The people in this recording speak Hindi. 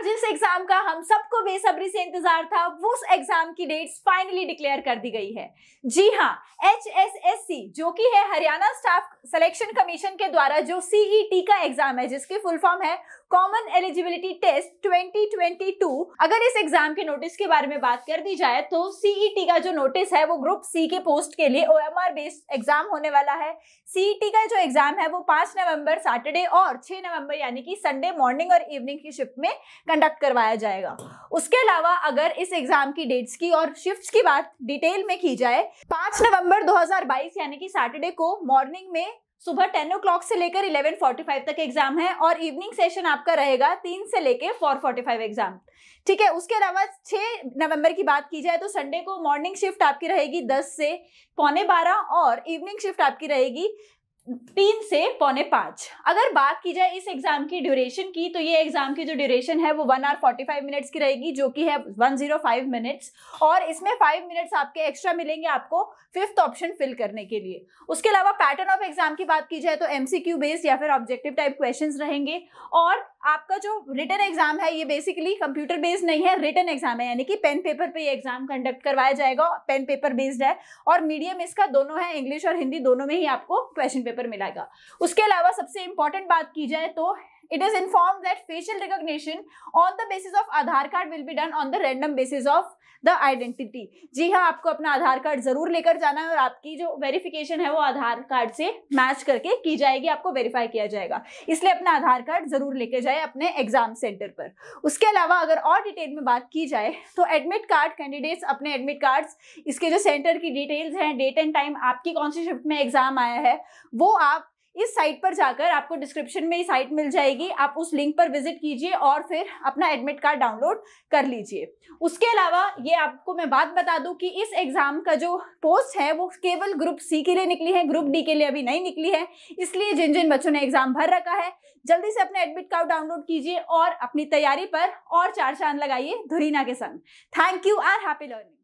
और जिस एग्जाम का हम सबको बेसब्री से इंतजार था वो उस एग्जाम की डेट्स फाइनली डिक्लेयर कर दी गई है जी हाँ एच जो कि है हरियाणा स्टाफ सिलेक्शन कमीशन के द्वारा जो सीई e का एग्जाम है जिसकी फुल फॉर्म है कॉमन एलिजिबिलिटी टेस्ट 2022 अगर इस एग्जाम के नोटिस के बारे में बात कर दी जाए तो सीई e का जो नोटिस है वो ग्रुप सी के पोस्ट के लिए ओएमआर बेस्ड एग्जाम होने वाला है सीई e का जो एग्जाम है वो पांच नवंबर सैटरडे और छह नवंबर यानी कि संडे मॉर्निंग और इवनिंग की शिफ्ट में कंडक्ट करवाया जाएगा उसके अलावा अगर इस एग्जाम की डेट्स की और शिफ्ट्स की बात डिटेल में की जाए पांच नवंबर 2022 यानी कि सैटरडे को मॉर्निंग में सुबह टेन ओ से लेकर 11:45 तक एग्जाम है और इवनिंग सेशन आपका रहेगा तीन से लेकर फोर एग्जाम ठीक है उसके अलावा 6 नवंबर की बात की जाए तो संडे को मॉर्निंग शिफ्ट आपकी रहेगी 10 से पौने 12 और इवनिंग शिफ्ट आपकी रहेगी तीन से पौने पाँच अगर बात की जाए इस एग्जाम की ड्यूरेशन की तो ये एग्जाम की जो ड्यूरेशन है वो one hour forty five minutes की रहेगी जो कि है वन जीरो फाइव मिनट्स और इसमें फाइव मिनट्स आपके एक्स्ट्रा मिलेंगे आपको फिफ्थ ऑप्शन फिल करने के लिए उसके अलावा पैटर्न ऑफ एग्जाम की बात की जाए तो एम सी क्यू बेस्ड या फिर ऑब्जेक्टिव टाइप क्वेश्चन रहेंगे और आपका जो रिटर्न एग्जाम है ये बेसिकली कंप्यूटर बेस्ड नहीं है रिटर्न एग्जाम है यानी कि पेन पेपर पे ये एग्जाम कंडक्ट करवाया जाएगा पेन पेपर बेस्ड है और मीडियम इसका दोनों है इंग्लिश और हिंदी दोनों में ही आपको क्वेश्चन पेपर पेपर मिलाएगा उसके अलावा सबसे इंपॉर्टेंट बात की जाए तो it is informed that facial recognition on the basis of Aadhaar card will be done on the random basis of the identity जी हाँ आपको अपना आधार कार्ड जरूर लेकर जाना है और आपकी जो वेरिफिकेशन है वो आधार कार्ड से मैच करके की जाएगी आपको वेरीफाई किया जाएगा इसलिए अपना आधार कार्ड जरूर लेके जाए अपने एग्जाम सेंटर पर उसके अलावा अगर और डिटेल में बात की जाए तो एडमिट कार्ड कैंडिडेट्स अपने एडमिट कार्ड्स इसके जो सेंटर की डिटेल्स हैं डेट एंड टाइम आपकी कौन सी शिफ्ट में एग्जाम आया है वो आप इस साइट पर जाकर आपको डिस्क्रिप्शन में ये साइट मिल जाएगी आप उस लिंक पर विजिट कीजिए और फिर अपना एडमिट कार्ड डाउनलोड कर लीजिए उसके अलावा ये आपको मैं बात बता दूं कि इस एग्ज़ाम का जो पोस्ट है वो केवल ग्रुप सी के लिए निकली है ग्रुप डी के लिए अभी नहीं निकली है इसलिए जिन जिन बच्चों ने एग्ज़ाम भर रखा है जल्दी से अपना एडमिट कार्ड डाउनलोड कीजिए और अपनी तैयारी पर और चार चांद लगाइए धुरीना के संग thank you are happy learning